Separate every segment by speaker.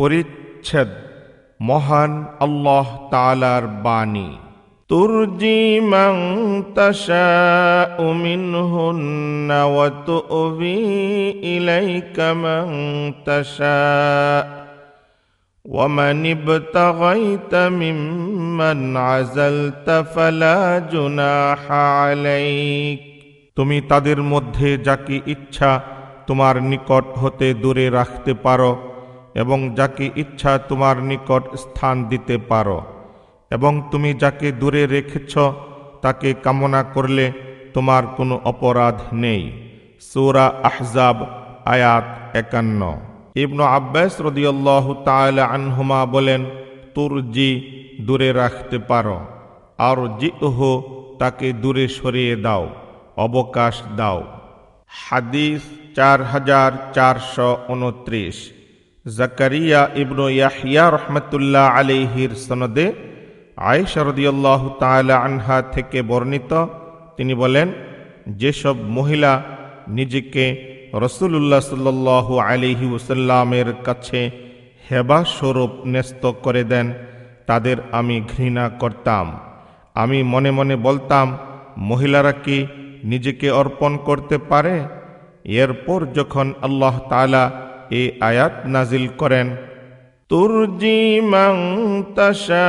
Speaker 1: পরিচ্ছেদ মহান আল্লাহ তালার বাণী তুরজি মাং তাশা উমিন হুন্নাওয়াত ওবি ইলাইকা মাং তাশা ومن ابتغيت ممن عزلت তুমি তাদের মধ্যে যাকে ইচ্ছা তোমার নিকট হতে দূরে রাখতে পারো এবং যাকে ইচ্ছা তোমার নিকট স্থান দিতে পারো এবং তুমি যাকে দূরে রেখেছ তাকে কামনা করলে তোমার কোনো অপরাধ নেই সৌরা আহজাব আয়াত একান্ন ইবনু আব্বাস রদিয়াল্লাহ তাল আনহুমা বলেন তোর জি দূরে রাখতে পারো আর জি জিহ তাকে দূরে সরিয়ে দাও অবকাশ দাও হাদিস চার হাজার চারশো উনত্রিশ জাকারিয়া ইবনু ইয়াহিয়া রহমতুল্লাহ আলিহির সনদে আয়েশরদিয়াল্লাহ তালা আনহা থেকে বর্ণিত তিনি বলেন যেসব মহিলা নিজেকে রসুল্লাহ সাল্লাহ আলিহি ওসাল্লামের কাছে হেবা স্বরূপ ন্যস্ত করে দেন তাদের আমি ঘৃণা করতাম আমি মনে মনে বলতাম মহিলারা কি নিজেকে অর্পণ করতে পারে এরপর যখন আল্লাহ তালা এ আয়াত নাজিল করেন তুরজি মাং তাশা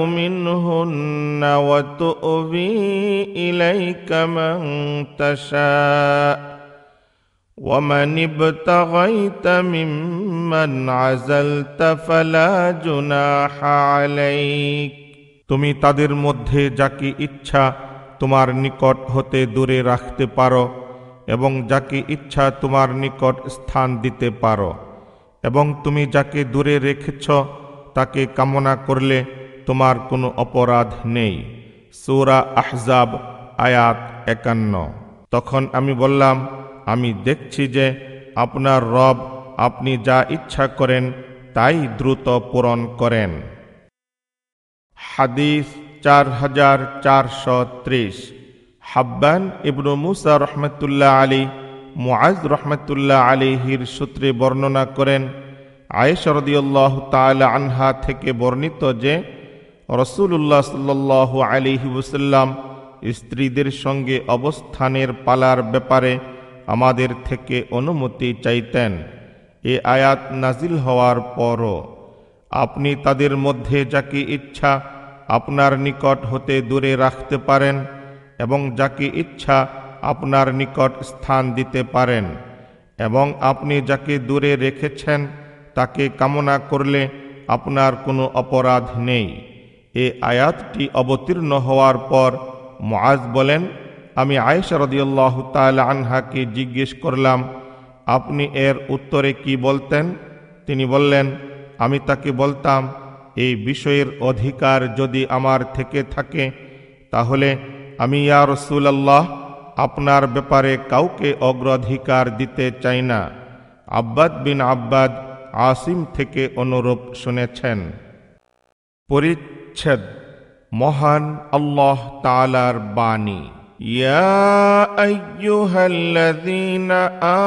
Speaker 1: উমিন হুন্নাওয়াত অবি ইলাইকা মাং তাশা ومن ابتغيت ممن عزلت فلا جناح عليك তুমি তাদের মধ্যে যাকে ইচ্ছা তোমার নিকট হতে দূরে রাখতে পারো এবং যাকে ইচ্ছা তোমার নিকট স্থান দিতে পারো এবং তুমি যাকে দূরে রেখেছ তাকে কামনা করলে তোমার কোনো অপরাধ নেই সৌরা আহজাব আয়াত একান্ন তখন আমি বললাম আমি দেখছি যে আপনার রব আপনি যা ইচ্ছা করেন তাই দ্রুত পূরণ করেন হাদিস চার হাজার চারশো ত্রিশ হাব্বান ইবনু মুসা রহমতুল্লাহ আলী মুআজ রহমতুল্লাহ আলীহির সূত্রে বর্ণনা করেন আয়েশরদিউল্লাহ তালা আনহা থেকে বর্ণিত যে রসুল্লাহ আলী আলিহিবুসাল্লাম স্ত্রীদের সঙ্গে অবস্থানের পালার ব্যাপারে আমাদের থেকে অনুমতি চাইতেন এ আয়াত নাজিল হওয়ার পরও আপনি তাদের মধ্যে যাকে ইচ্ছা আপনার নিকট হতে দূরে রাখতে পারেন এবং যাকে ইচ্ছা আপনার নিকট স্থান দিতে পারেন এবং আপনি যাকে দূরে রেখেছেন তাকে কামনা করলে আপনার কোনো অপরাধ নেই এ আয়াতটি অবতীর্ণ হওয়ার পর মাজ বলেন আমি আয়েশা রদিউল্লাহ তাল আনহাকে জিজ্ঞেস করলাম আপনি এর উত্তরে কি বলতেন তিনি বললেন আমি তাকে বলতাম এই বিষয়ের অধিকার যদি আমার থেকে থাকে তাহলে আমি ইয়া রসুলাল্লাহ আপনার ব্যাপারে কাউকে অগ্রাধিকার দিতে চাই না আব্বাদ বিন আব্বাদ আসিম থেকে অনুরূপ শুনেছেন পরিচ্ছেদ মহান আল্লাহ তালার বাণী ইয়া আমনু الذين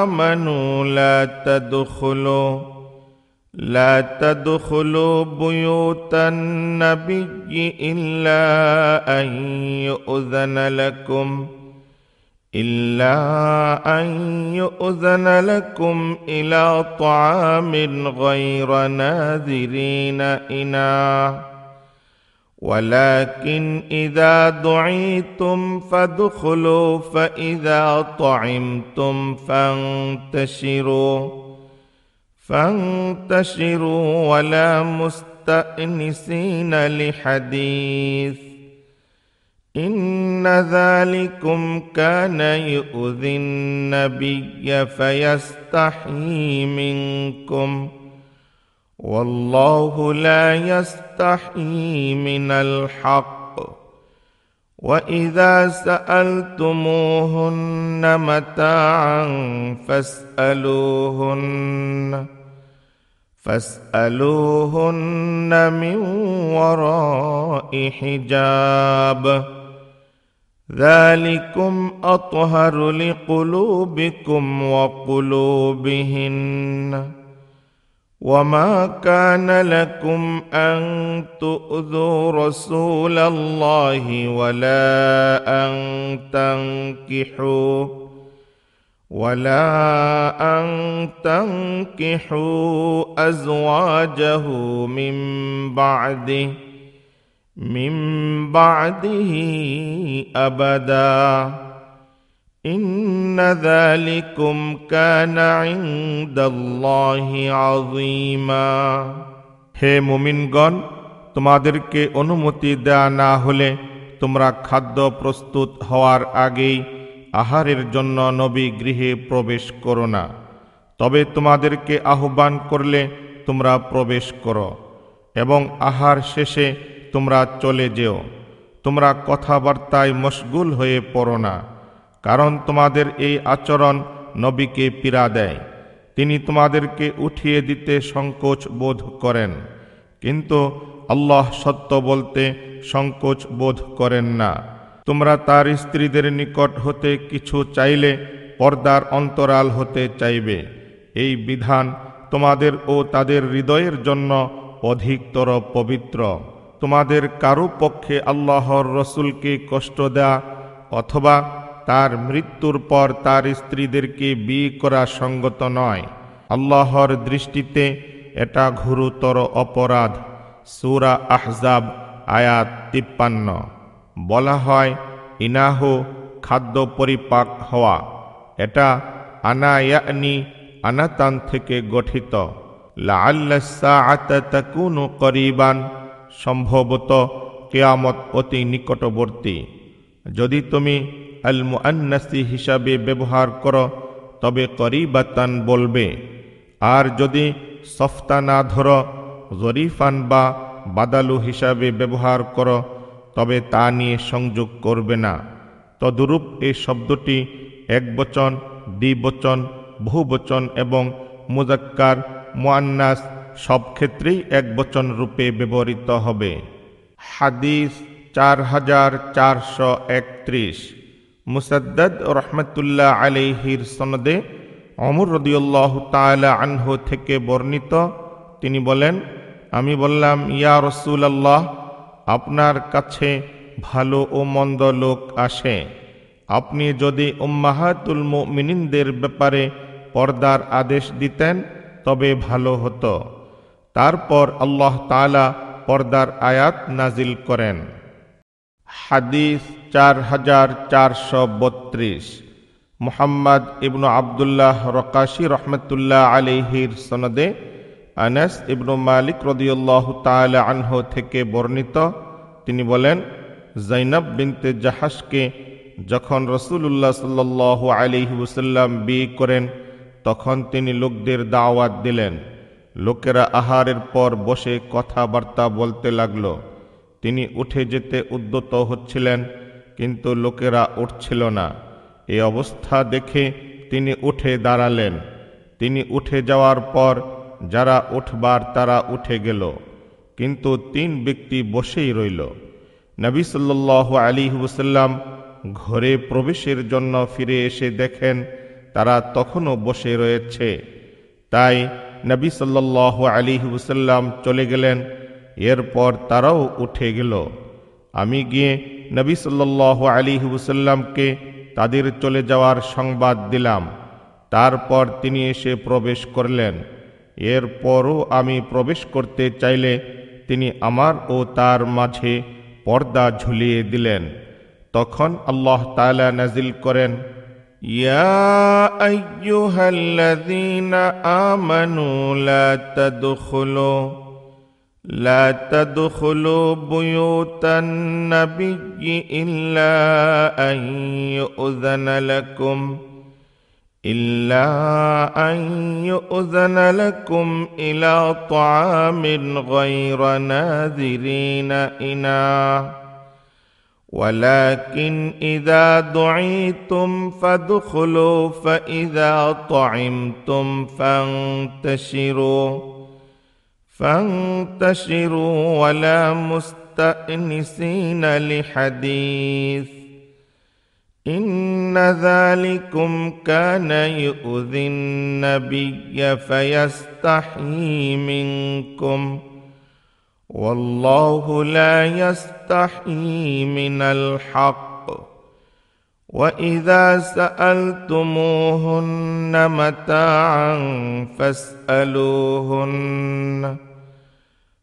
Speaker 1: آمنوا لا تدخلوا بيوت النبي إلا أن يؤذن لكم إلا أن يؤذن لكم إلى طعام غير ناذرين إناه ولكن إذا دعيتم فادخلوا فإذا طعمتم فانتشروا فانتشروا ولا مستأنسين لحديث إن ذلكم كان يؤذي النبي فيستحيي منكم والله لا يستحيي من الحق وإذا سألتموهن متاعا فاسألوهن فاسالوهن من وراء حجاب ذلكم اطهر لقلوبكم وقلوبهن وما كان لكم ان تؤذوا رسول الله ولا ان تنكحوا ولا ان تنكحوا ازواجه من بعده من بعده ابدا ان ذلكم كان عند الله عظيما হে মুমিনগণ তোমাদেরকে অনুমতি দেয়া না হলে তোমরা খাদ্য প্রস্তুত হওয়ার আগেই আহারের জন্য নবী গৃহে প্রবেশ করো না তবে তোমাদেরকে আহ্বান করলে তোমরা প্রবেশ করো এবং আহার শেষে তোমরা চলে যেও তোমরা কথাবার্তায় মশগুল হয়ে পড়ো না কারণ তোমাদের এই আচরণ নবীকে পীড়া দেয় তিনি তোমাদেরকে উঠিয়ে দিতে সংকোচ বোধ করেন কিন্তু আল্লাহ সত্য বলতে সংকোচ বোধ করেন না তোমরা তার স্ত্রীদের নিকট হতে কিছু চাইলে পর্দার অন্তরাল হতে চাইবে এই বিধান তোমাদের ও তাদের হৃদয়ের জন্য অধিকতর পবিত্র তোমাদের কারো পক্ষে আল্লাহর রসুলকে কষ্ট দেয়া অথবা তার মৃত্যুর পর তার স্ত্রীদেরকে বিয়ে করা সঙ্গত নয় আল্লাহর দৃষ্টিতে এটা ঘুরুতর অপরাধ সুরা আহজাব আয়াত তিপ্পান্ন বলা হয় ইনাহ খাদ্য পরিপাক হওয়া এটা আনায়ানি আনাতান থেকে গঠিত লাল্লাকুনু করিবান সম্ভবত কেয়ামত অতি নিকটবর্তী যদি তুমি আলমু আন্নাসি হিসাবে ব্যবহার করো তবে করিবাতান বলবে আর যদি সফতা না ধরো জরিফান বা বাদালু হিসাবে ব্যবহার করো তবে তা নিয়ে সংযোগ করবে না তদরূপ এই শব্দটি একবচন দ্বিবচন বহুবচন এবং মুজাক্কার মোয়ান্নাস সব ক্ষেত্রেই একবচন রূপে ব্যবহৃত হবে হাদিস চার হাজার চারশো একত্রিশ মুসাদ্দ রহমতুল্লাহ আলিহির সনদে অমর রদিউল্লাহ তালা আনহু থেকে বর্ণিত তিনি বলেন আমি বললাম ইয়া রসুল আল্লাহ আপনার কাছে ভালো ও মন্দ লোক আসে আপনি যদি উম্মাহাতুল মিনিনদের ব্যাপারে পর্দার আদেশ দিতেন তবে ভালো হতো তারপর আল্লাহ তালা পর্দার আয়াত নাজিল করেন হাদিস চার হাজার চারশো বত্রিশ মোহাম্মদ ইবনু আবদুল্লাহ রকাশি রহমতুল্লাহ আলিহির সনদে আনাস ইবনু মালিক রদিউল্লাহ তাল আনহ থেকে বর্ণিত তিনি বলেন জৈনব বিনতে জাহাজকে যখন রসুল্লাহ সাল্লাহ আলী ওসাল্লাম বিয়ে করেন তখন তিনি লোকদের দাওয়াত দিলেন লোকেরা আহারের পর বসে কথাবার্তা বলতে লাগল তিনি উঠে যেতে উদ্যত হচ্ছিলেন কিন্তু লোকেরা উঠছিল না এ অবস্থা দেখে তিনি উঠে দাঁড়ালেন তিনি উঠে যাওয়ার পর যারা উঠবার তারা উঠে গেল কিন্তু তিন ব্যক্তি বসেই রইল নবী সাল্লাহ আলী হুসাল্লাম ঘরে প্রবেশের জন্য ফিরে এসে দেখেন তারা তখনও বসে রয়েছে তাই নবী সাল্লাহ আলী হুসাল্লাম চলে গেলেন এরপর তারাও উঠে গেল আমি গিয়ে নবী সাল্লাহ আলী হুসাল্লামকে তাদের চলে যাওয়ার সংবাদ দিলাম তারপর তিনি এসে প্রবেশ করলেন এরপরও আমি প্রবেশ করতে চাইলে তিনি আমার ও তার মাঝে পর্দা ঝুলিয়ে দিলেন তখন আল্লাহ তালা নাজিল করেন لا تدخلوا بيوت النبي إلا أن يؤذن لكم ۖ الا ان يؤذن لكم الى طعام غير ناذرين اناه ولكن اذا دعيتم فادخلوا فاذا طعمتم فانتشروا فانتشروا ولا مستانسين لحديث ان ذلكم كان يؤذي النبي فيستحيي منكم والله لا يستحيي من الحق واذا سالتموهن متاعا فاسالوهن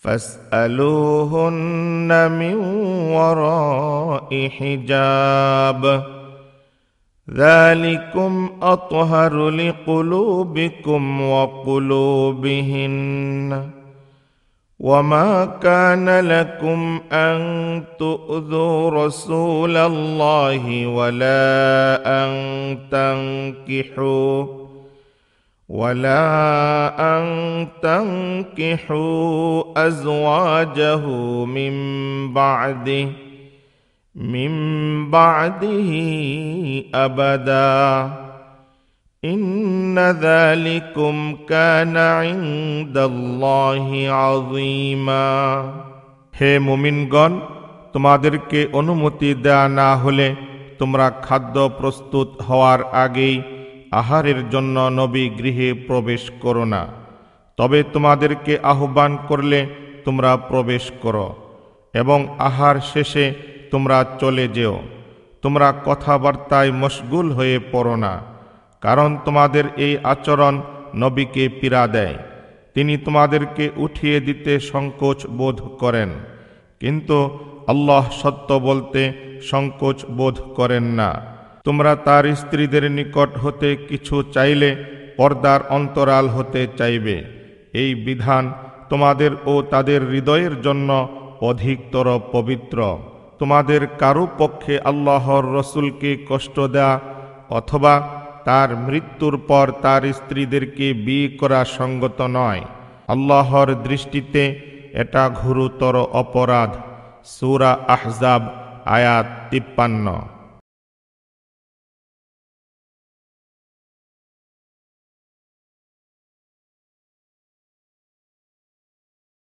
Speaker 1: فاسالوهن من وراء حجاب ذلكم اطهر لقلوبكم وقلوبهن وما كان لكم ان تؤذوا رسول الله ولا ان تنكحوا ولا ان تنكحوا ازواجه من بعده من بعده أبدا إن ذلكم كان عند الله عظيما হে মুমিনগণ তোমাদেরকে অনুমতি দেয়া না হলে তোমরা খাদ্য প্রস্তুত হওয়ার আগেই আহারের জন্য নবী গৃহে প্রবেশ করো না তবে তোমাদেরকে আহ্বান করলে তোমরা প্রবেশ করো এবং আহার শেষে তোমরা চলে যেও তোমরা কথাবার্তায় মশগুল হয়ে পড়ো না কারণ তোমাদের এই আচরণ নবীকে পীড়া দেয় তিনি তোমাদেরকে উঠিয়ে দিতে সংকোচ বোধ করেন কিন্তু আল্লাহ সত্য বলতে সংকোচ বোধ করেন না তোমরা তার স্ত্রীদের নিকট হতে কিছু চাইলে পর্দার অন্তরাল হতে চাইবে এই বিধান তোমাদের ও তাদের হৃদয়ের জন্য অধিকতর পবিত্র তোমাদের কারো পক্ষে আল্লাহর রসুলকে কষ্ট দেয়া অথবা তার মৃত্যুর পর তার স্ত্রীদেরকে বিয়ে করা সঙ্গত নয় আল্লাহর দৃষ্টিতে এটা ঘুরুতর অপরাধ সুরা আহজাব আয়াত তিপ্পান্ন